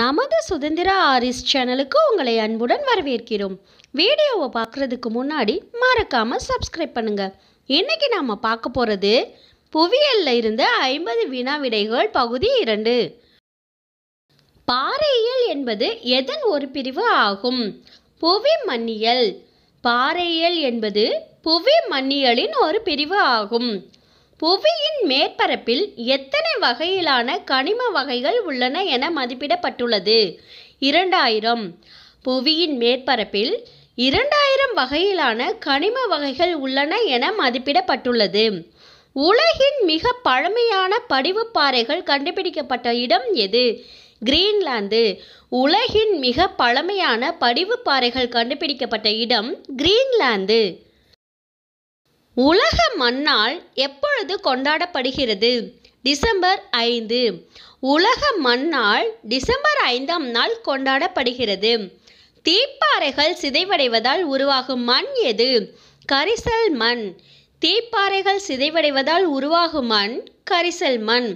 நமது சுதந்திர ஆரிஸ் சேனலுக்கு உங்களை அன்புடன் வரவேற்கிறோம் வீடியோவை பார்க்குறதுக்கு முன்னாடி மறக்காமல் சப்ஸ்கிரைப் பண்ணுங்கள் இன்றைக்கி நாம் பார்க்க போகிறது புவியியலில் இருந்து ஐம்பது வினா விடைகள் பகுதி இரண்டு பாறையியல் என்பது எதன் ஒரு பிரிவு ஆகும் புவி மண்ணியல் பாறையியல் என்பது புவி மண்ணியலின் ஒரு பிரிவு ஆகும் புவியின் மேற்பரப்பில் எத்தனை வகையிலான கனிம வகைகள் உள்ளன என மதிப்பிடப்பட்டுள்ளது இரண்டாயிரம் புவியின் மேற்பரப்பில் இரண்டாயிரம் வகையிலான கனிம வகைகள் உள்ளன என மதிப்பிடப்பட்டுள்ளது உலகின் மிக பழமையான படிவு பாறைகள் கண்டுபிடிக்கப்பட்ட இடம் எது கிரீன்லாந்து உலகின் மிக பழமையான படிவு பாறைகள் கண்டுபிடிக்கப்பட்ட இடம் கிரீன்லாந்து உலக மண்ணால் எப்பொழுது கொண்டாடப்படுகிறது டிசம்பர் ஐந்து உலக மண்ணால் டிசம்பர் ஐந்தாம் நாள் கொண்டாடப்படுகிறது தீப்பாறைகள் சிதைவடைவதால் உருவாகும் மண் எது கரிசல் மண் தீப்பாறைகள் சிதைவடைவதால் உருவாகும் மண் கரிசல் மண்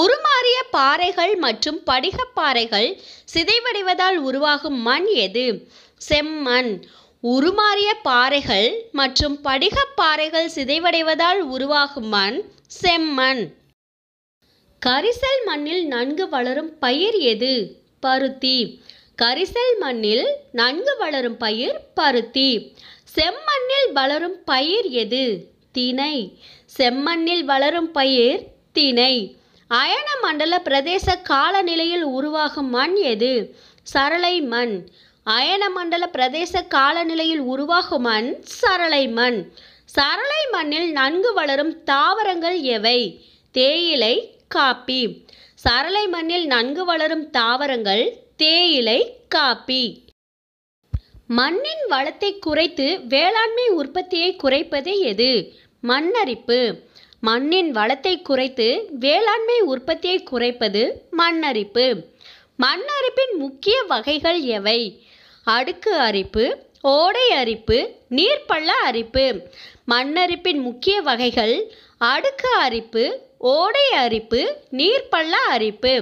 உருமாறிய பாறைகள் மற்றும் படிகப்பாறைகள் சிதைவடைவதால் உருவாகும் மண் எது செம்மண் உருமாறிய பாறைகள் மற்றும் படிகப் பாறைகள் சிதைவடைவதால் உருவாகும் மண் செம்மண் கரிசல் மண்ணில் நன்கு வளரும் பயிர் எது பருத்தி கரிசல் மண்ணில் நன்கு வளரும் பயிர் பருத்தி செம்மண்ணில் வளரும் பயிர் எது தினை செம்மண்ணில் வளரும் பயிர் தினை அயன மண்டல பிரதேச காலநிலையில் உருவாகும் மண் எது சரளை மண் அயனமண்டல பிரதேச காலநிலையில் உருவாகும் மண் சரளை மண் சரளை மண்ணில் நன்கு வளரும் தாவரங்கள் எவை தேயிலை காப்பி சரளை மண்ணில் நன்கு வளரும் தாவரங்கள் தேயிலை காப்பி மண்ணின் வளத்தை குறைத்து வேளாண்மை உற்பத்தியை குறைப்பது எது மண்ணரிப்பு மண்ணின் வளத்தை குறைத்து வேளாண்மை உற்பத்தியை குறைப்பது மண்ணரிப்பு மண்ணரிப்பின் முக்கிய வகைகள் எவை அடுக்கு அரிப்பு ஓடை அரிப்பு நீர்ப்பள்ள அரிப்பு மண்ணரிப்பின் முக்கிய வகைகள் அடுக்கு அரிப்பு ஓடை அரிப்பு நீர்ப்பள்ள அரிப்பு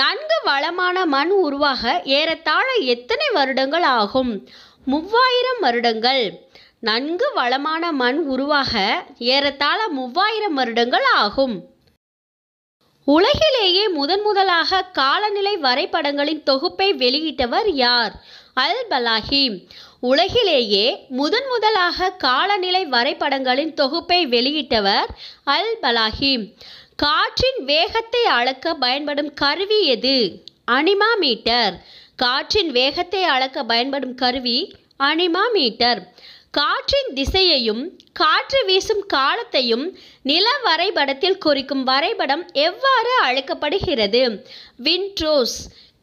நன்கு வளமான மண் உருவாக ஏறத்தாழ எத்தனை வருடங்கள் ஆகும் மூவாயிரம் வருடங்கள் நன்கு வளமான மண் உருவாக ஏறத்தாழ மூவாயிரம் வருடங்கள் ஆகும் உலகிலேயே முதன் முதலாக காலநிலை வரைபடங்களின் தொகுப்பை வெளியிட்டவர் யார் அல் பலாஹிம் உலகிலேயே முதன் முதலாக காலநிலை வரைபடங்களின் தொகுப்பை வெளியிட்டவர் அல் பலாஹிம் காற்றின் வேகத்தை அளக்க பயன்படும் கருவி எது அனிமா மீட்டர் காற்றின் வேகத்தை அளக்க பயன்படும் கருவி அனிமா மீட்டர் காற்றின் திசையையும் காற்று வீசும் காலத்தையும் நில வரைபடத்தில் குறிக்கும் வரைபடம் எவ்வாறு அழைக்கப்படுகிறது வின்ட்ரோஸ்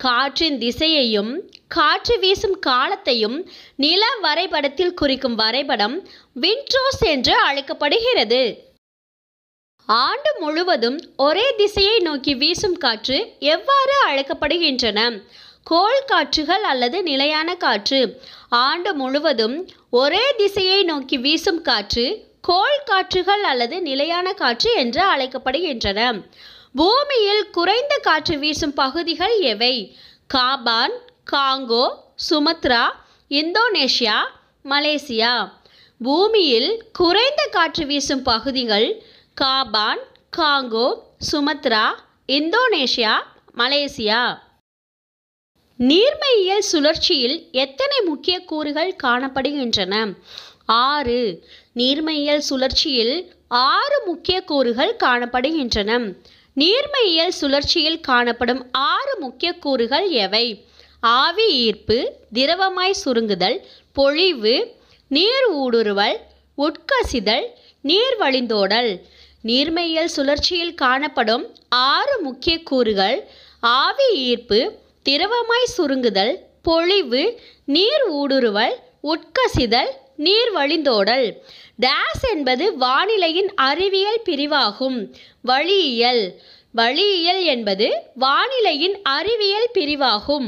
காற்றின் திசையையும் காற்று வீசும் காலத்தையும் நில வரைபடத்தில் குறிக்கும் வரைபடம் விண்ட்ரோஸ் என்று அழைக்கப்படுகிறது ஆண்டு முழுவதும் ஒரே திசையை நோக்கி வீசும் காற்று எவ்வாறு அழைக்கப்படுகின்றன கோள் காற்றுகள் அல்லது நிலையான காற்று ஆண்டு முழுவதும் ஒரே திசையை நோக்கி வீசும் காற்று கோள் காற்றுகள் அல்லது நிலையான காற்று என்று அழைக்கப்படுகின்றன பூமியில் குறைந்த காற்று வீசும் பகுதிகள் எவை Gabon Congo Sumatra Indonesia Malaysia பூமியில் குறைந்த காற்று வீசும் பகுதிகள் Gabon Congo Sumatra Indonesia Malaysia நீர்மையியல் சுழற்சியில் எத்தனை முக்கிய கூறுகள் காணப்படுகின்றன ஆறு நீர்மையியல் சுழற்சியில் ஆறு முக்கிய கூறுகள் காணப்படுகின்றன நீர்மையியல் சுழற்சியில் காணப்படும் ஆறு முக்கிய கூறுகள் எவை ஆவி ஈர்ப்பு திரவமாய் சுருங்குதல் பொழிவு நீர் ஊடுருவல் உட்கசிதல் நீர் வழிந்தோடல் நீர்மையியல் சுழற்சியில் காணப்படும் ஆறு முக்கிய கூறுகள் ஆவி ஈர்ப்பு திரவமாய் சுருங்குதல் பொழிவு நீர் ஊடுருவல் உட்கசிதல் நீர் வழிந்தோடல் டேஸ் என்பது வானிலையின் அறிவியல் பிரிவாகும் வழியியல் வழியியல் என்பது வானிலையின் அறிவியல் பிரிவாகும்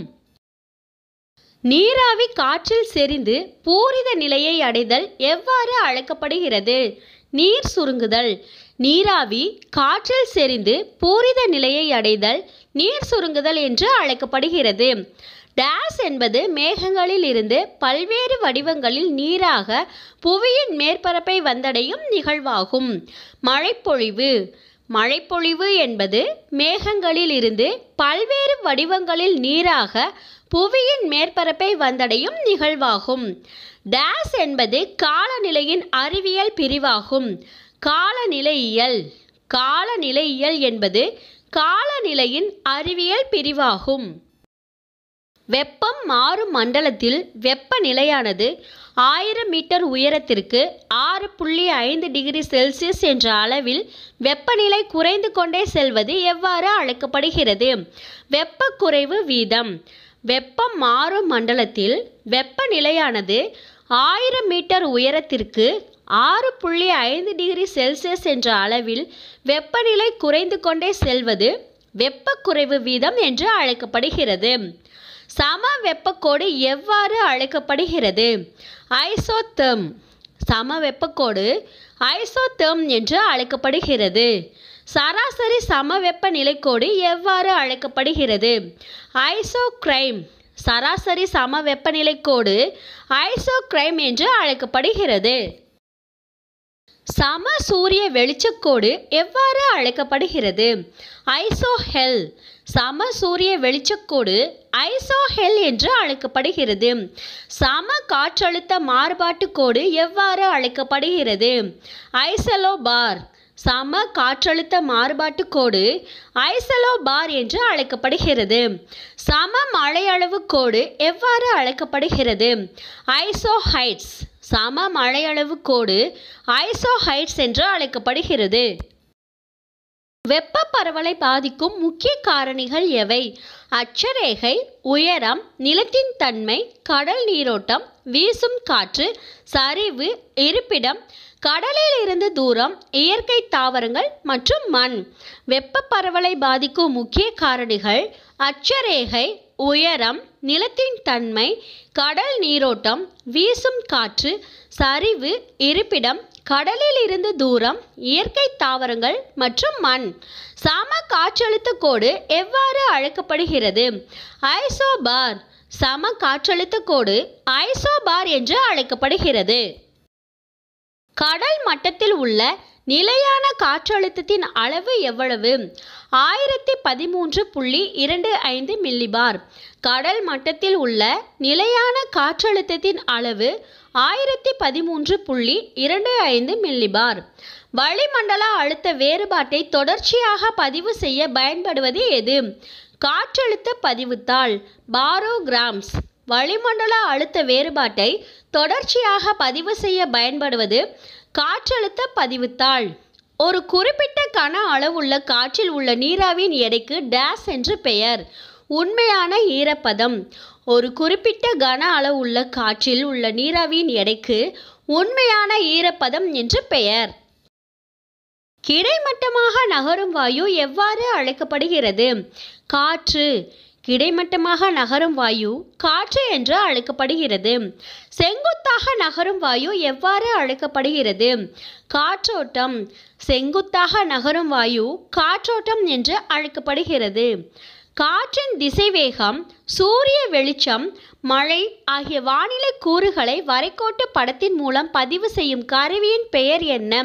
நீராவி காற்றில் செறிந்து பூரித நிலையை அடைதல் எவ்வாறு அழைக்கப்படுகிறது நீர் சுருங்குதல் நீராவி காற்றில் செறிந்து பூரித நிலையை அடைதல் நீர் சுருங்குதல் என்று அழைக்கப்படுகிறது டேஸ் என்பது மேகங்களில் இருந்து பல்வேறு வடிவங்களில் நீராக புவியின் மேற்பரப்பை வந்தடையும் நிகழ்வாகும் மழைப்பொழிவு மழைப்பொழிவு என்பது மேகங்களில் இருந்து பல்வேறு வடிவங்களில் நீராக புவியின் மேற்பரப்பை வந்தடையும் நிகழ்வாகும் டேஸ் என்பது காலநிலையின் அறிவியல் பிரிவாகும் காலநிலையியல் காலநிலையியல் என்பது காலநிலையின் அறிவியல் பிரிவாகும் வெப்பம் மாறும் மண்டலத்தில் வெப்பநிலையானது ஆயிரம் மீட்டர் உயரத்திற்கு ஆறு புள்ளி ஐந்து டிகிரி செல்சியஸ் என்ற அளவில் வெப்பநிலை குறைந்து கொண்டே செல்வது எவ்வாறு அழைக்கப்படுகிறது வெப்ப குறைவு வீதம் வெப்பம் மாறும் மண்டலத்தில் வெப்பநிலையானது ஆயிரம் மீட்டர் உயரத்திற்கு ஆறு புள்ளி ஐந்து டிகிரி செல்சியஸ் என்ற அளவில் வெப்பநிலை குறைந்து கொண்டே செல்வது வெப்பக்குறைவு வீதம் என்று அழைக்கப்படுகிறது சம வெப்பக்கோடு எவ்வாறு அழைக்கப்படுகிறது ஐசோத்தேர்ம் சம வெப்பக்கோடு ஐசோத்தேர்ம் என்று அழைக்கப்படுகிறது சராசரி சம வெப்ப நிலைக்கோடு எவ்வாறு அழைக்கப்படுகிறது ஐசோக்ரைம் சராசரி சம வெப்பநிலை கோடு ஐசோக்ரைம் என்று அழைக்கப்படுகிறது சம சூரிய வெளிச்சக்கோடு எவ்வாறு அழைக்கப்படுகிறது ஐசோஹெல் சம சூரிய வெளிச்சக்கோடு ஐசோஹெல் என்று அழைக்கப்படுகிறது சம காற்றழுத்த மாறுபாட்டு கோடு எவ்வாறு அழைக்கப்படுகிறது ஐசலோபார் சம காற்றழுத்த மாறுபாட்டு கோடு ஐசலோபார் என்று அழைக்கப்படுகிறது சம மழையளவு கோடு எவ்வாறு அழைக்கப்படுகிறது ஐசோஹைட்ஸ் சம மழையளவு கோடு ஐசோஹைட்ஸ் என்று அழைக்கப்படுகிறது வெப்ப பரவலை பாதிக்கும் முக்கிய காரணிகள் எவை அச்சரேகை உயரம் நிலத்தின் தன்மை கடல் நீரோட்டம் வீசும் காற்று சரிவு இருப்பிடம் கடலில் இருந்து தூரம் இயற்கை தாவரங்கள் மற்றும் மண் வெப்ப பரவலை பாதிக்கும் முக்கிய காரணிகள் அச்சரேகை உயரம் நிலத்தின் தன்மை கடல் நீரோட்டம் வீசும் காற்று சரிவு இருப்பிடம் கடலில் இருந்து தூரம் இயற்கை தாவரங்கள் மற்றும் மண் சம காற்றழுத்த கோடு எவ்வாறு அழைக்கப்படுகிறது ஐசோபார் சம காற்றழுத்த கோடு ஐசோபார் என்று அழைக்கப்படுகிறது கடல் மட்டத்தில் உள்ள நிலையான காற்றழுத்தத்தின் அளவு எவ்வளவு ஆயிரத்தி பதிமூன்று புள்ளி இரண்டு ஐந்து மில்லிபார் கடல் மட்டத்தில் உள்ள நிலையான காற்றழுத்தத்தின் அளவு ஆயிரத்தி பதிமூன்று புள்ளி இரண்டு ஐந்து மில்லிபார் வளிமண்டல அழுத்த வேறுபாட்டை தொடர்ச்சியாக பதிவு செய்ய பயன்படுவது எது காற்றழுத்த பதிவுத்தாள் பாரோகிராம்ஸ் வளிமண்டல அழுத்த வேறுபாட்டை தொடர்ச்சியாக பதிவு செய்ய பயன்படுவது காற்றழுத்த பதிவுத்தாள் ஒரு குறிப்பிட்ட கன அளவுள்ள காற்றில் உள்ள நீராவியின் எடைக்கு டேஸ் என்று பெயர் உண்மையான ஈரப்பதம் ஒரு குறிப்பிட்ட கன அளவுள்ள காற்றில் உள்ள நீராவியின் எடைக்கு உண்மையான ஈரப்பதம் என்று பெயர் கிடைமட்டமாக நகரும் வாயு எவ்வாறு அழைக்கப்படுகிறது காற்று கிடைமட்டமாக நகரும் வாயு காற்று என்று அழைக்கப்படுகிறது செங்குத்தாக நகரும் வாயு எவ்வாறு அழைக்கப்படுகிறது காற்றோட்டம் செங்குத்தாக நகரும் வாயு காற்றோட்டம் என்று அழைக்கப்படுகிறது காற்றின் திசைவேகம் சூரிய வெளிச்சம் மழை ஆகிய வானிலை கூறுகளை வரைக்கோட்டு படத்தின் மூலம் பதிவு செய்யும் கருவியின் பெயர் என்ன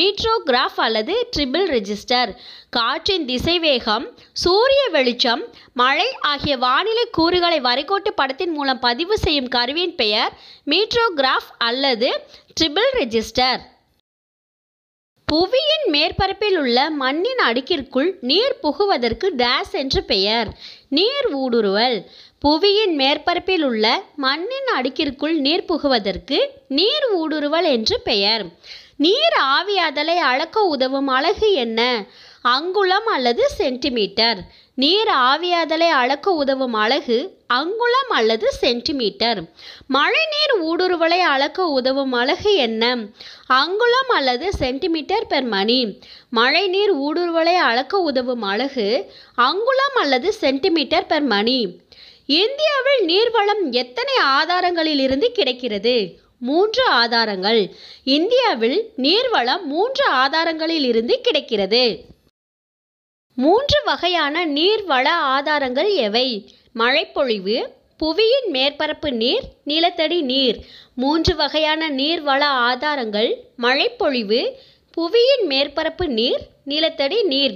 மீட்ரோகிராஃப் அல்லது ட்ரிபிள் ரெஜிஸ்டர் காற்றின் திசைவேகம் சூரிய வெளிச்சம் மழை ஆகிய வானிலை கூறுகளை வரைகோட்டு படத்தின் மூலம் பதிவு செய்யும் கருவியின் பெயர் மீட்ரோகிராஃப் அல்லது ட்ரிபிள் ரெஜிஸ்டர் புவியின் மேற்பரப்பில் உள்ள மண்ணின் அடுக்கிற்குள் நீர் புகுவதற்கு டேஸ் என்று பெயர் நீர் ஊடுருவல் புவியின் மேற்பரப்பில் உள்ள மண்ணின் அடுக்கிற்குள் நீர் புகுவதற்கு நீர் ஊடுருவல் என்று பெயர் நீர் ஆவியாதலை அளக்க உதவும் அழகு என்ன அங்குலம் அல்லது சென்டிமீட்டர் நீர் ஆவியாதலை அளக்க உதவும் அலகு அங்குலம் அல்லது சென்டிமீட்டர் மழைநீர் ஊடுருவலை அளக்க உதவும் அலகு என்ன அங்குலம் அல்லது சென்டிமீட்டர் பெர் மணி மழைநீர் ஊடுருவலை அளக்க உதவும் அலகு அங்குலம் அல்லது சென்டிமீட்டர் பெர் மணி இந்தியாவில் நீர்வளம் எத்தனை ஆதாரங்களிலிருந்து கிடைக்கிறது மூன்று ஆதாரங்கள் இந்தியாவில் நீர்வளம் மூன்று ஆதாரங்களில் இருந்து கிடைக்கிறது மூன்று வகையான நீர்வள ஆதாரங்கள் எவை மழைப்பொழிவு புவியின் மேற்பரப்பு நீர் நிலத்தடி நீர் மூன்று வகையான நீர்வள ஆதாரங்கள் மழைப்பொழிவு புவியின் மேற்பரப்பு நீர் நிலத்தடி நீர்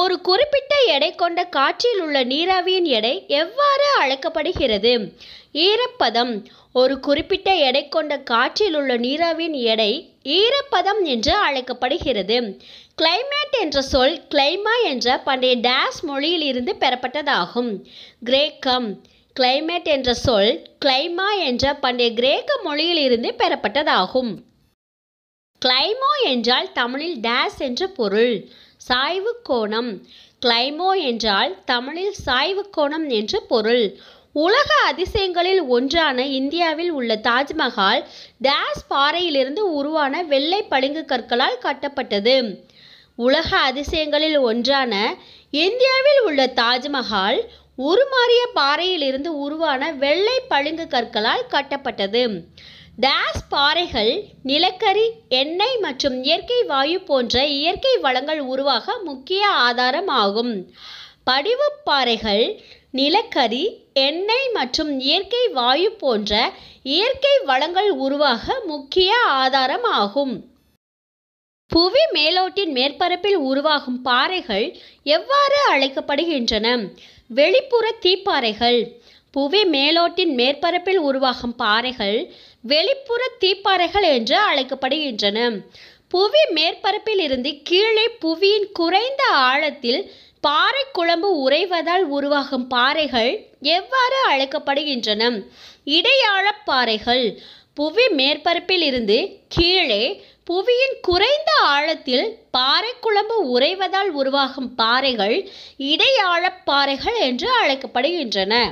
ஒரு குறிப்பிட்ட எடை கொண்ட காற்றில் உள்ள நீராவியின் எடை எவ்வாறு அழைக்கப்படுகிறது ஈரப்பதம் ஒரு குறிப்பிட்ட எடை கொண்ட காற்றில் உள்ள நீராவியின் எடை ஈரப்பதம் என்று அழைக்கப்படுகிறது கிளைமேட் என்ற சொல் கிளைமா என்ற பண்டைய டேஸ் மொழியிலிருந்து பெறப்பட்டதாகும் கிரேக்கம் கிளைமேட் என்ற சொல் கிளைமா என்ற பண்டைய கிரேக்க மொழியிலிருந்து பெறப்பட்டதாகும் கிளைமோ என்றால் தமிழில் டேஸ் என்ற பொருள் சாய்வு கோணம் கிளைமோ என்றால் தமிழில் சாய்வு கோணம் என்று பொருள் உலக அதிசயங்களில் ஒன்றான இந்தியாவில் உள்ள தாஜ்மஹால் டேஸ் பாறையிலிருந்து உருவான வெள்ளை பளிங்கு கற்களால் கட்டப்பட்டது உலக அதிசயங்களில் ஒன்றான இந்தியாவில் உள்ள தாஜ்மஹால் உருமாறிய பாறையிலிருந்து உருவான வெள்ளை பளிங்கு கற்களால் கட்டப்பட்டது டேஸ் பாறைகள் நிலக்கரி எண்ணெய் மற்றும் இயற்கை வாயு போன்ற இயற்கை வளங்கள் உருவாக முக்கிய ஆதாரம் ஆகும் படிவு பாறைகள் நிலக்கரி எண்ணெய் மற்றும் இயற்கை வாயு போன்ற இயற்கை வளங்கள் உருவாக முக்கிய ஆதாரம் ஆகும் புவி மேலோட்டின் மேற்பரப்பில் உருவாகும் பாறைகள் எவ்வாறு அழைக்கப்படுகின்றன வெளிப்புற தீப்பாறைகள் புவி மேலோட்டின் மேற்பரப்பில் உருவாகும் பாறைகள் வெளிப்புற தீப்பாறைகள் என்று அழைக்கப்படுகின்றன புவி மேற்பரப்பில் இருந்து கீழே புவியின் குறைந்த ஆழத்தில் பாறை குழம்பு உறைவதால் உருவாகும் பாறைகள் எவ்வாறு அழைக்கப்படுகின்றன இடையாழப் பாறைகள் புவி மேற்பரப்பில் இருந்து கீழே புவியின் குறைந்த ஆழத்தில் பாறை குழம்பு உறைவதால் உருவாகும் பாறைகள் இடையாழப்பாறைகள் என்று அழைக்கப்படுகின்றன